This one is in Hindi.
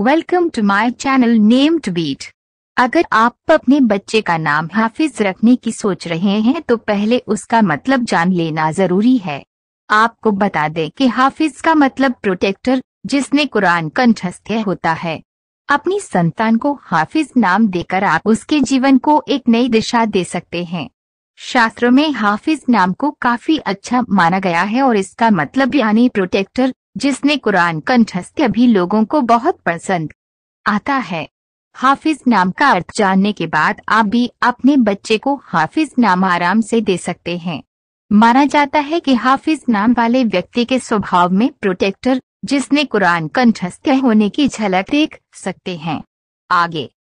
welcome to my channel name to beat अगर आप अपने बच्चे का नाम हाफिज रखने की सोच रहे हैं तो पहले उसका मतलब जान लेना जरूरी है आपको बता दें कि हाफिज का मतलब प्रोटेक्टर जिसने कुरान कंठस्थ होता है अपनी संतान को हाफिज नाम देकर आप उसके जीवन को एक नई दिशा दे सकते हैं शास्त्रों में हाफिज नाम को काफी अच्छा माना गया है और इसका मतलब यानी प्रोटेक्टर जिसने कुरान कंठस्थ भी लोगों को बहुत पसंद आता है हाफिज नाम का अर्थ जानने के बाद आप भी अपने बच्चे को हाफिज नाम आराम से दे सकते हैं माना जाता है कि हाफिज नाम वाले व्यक्ति के स्वभाव में प्रोटेक्टर जिसने कुरान कंठस्थ होने की झलक देख सकते हैं आगे